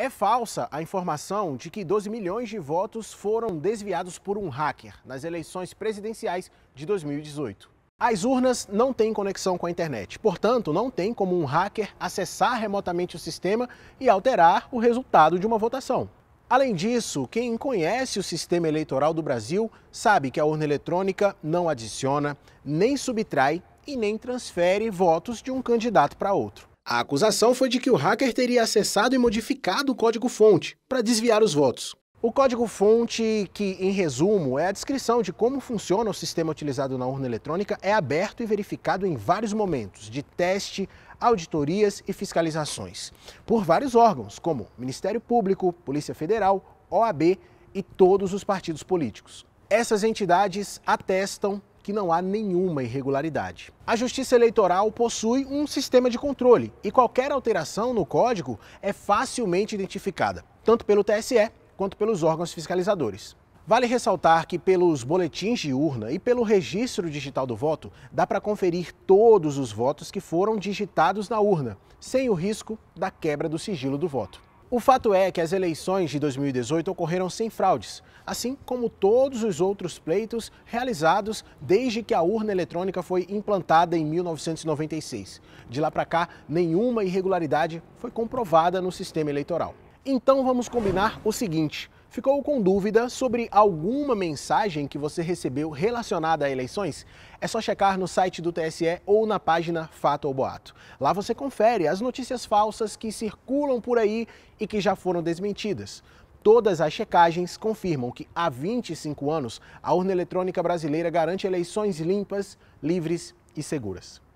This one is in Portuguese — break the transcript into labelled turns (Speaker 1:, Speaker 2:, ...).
Speaker 1: É falsa a informação de que 12 milhões de votos foram desviados por um hacker nas eleições presidenciais de 2018. As urnas não têm conexão com a internet, portanto, não tem como um hacker acessar remotamente o sistema e alterar o resultado de uma votação. Além disso, quem conhece o sistema eleitoral do Brasil sabe que a urna eletrônica não adiciona, nem subtrai e nem transfere votos de um candidato para outro. A acusação foi de que o hacker teria acessado e modificado o código-fonte para desviar os votos. O código-fonte, que em resumo é a descrição de como funciona o sistema utilizado na urna eletrônica, é aberto e verificado em vários momentos de teste, auditorias e fiscalizações por vários órgãos, como Ministério Público, Polícia Federal, OAB e todos os partidos políticos. Essas entidades atestam que não há nenhuma irregularidade. A Justiça Eleitoral possui um sistema de controle e qualquer alteração no código é facilmente identificada, tanto pelo TSE quanto pelos órgãos fiscalizadores. Vale ressaltar que pelos boletins de urna e pelo registro digital do voto, dá para conferir todos os votos que foram digitados na urna, sem o risco da quebra do sigilo do voto. O fato é que as eleições de 2018 ocorreram sem fraudes, assim como todos os outros pleitos realizados desde que a urna eletrônica foi implantada em 1996. De lá para cá, nenhuma irregularidade foi comprovada no sistema eleitoral. Então vamos combinar o seguinte: Ficou com dúvida sobre alguma mensagem que você recebeu relacionada a eleições? É só checar no site do TSE ou na página Fato ou Boato. Lá você confere as notícias falsas que circulam por aí e que já foram desmentidas. Todas as checagens confirmam que há 25 anos a urna eletrônica brasileira garante eleições limpas, livres e seguras.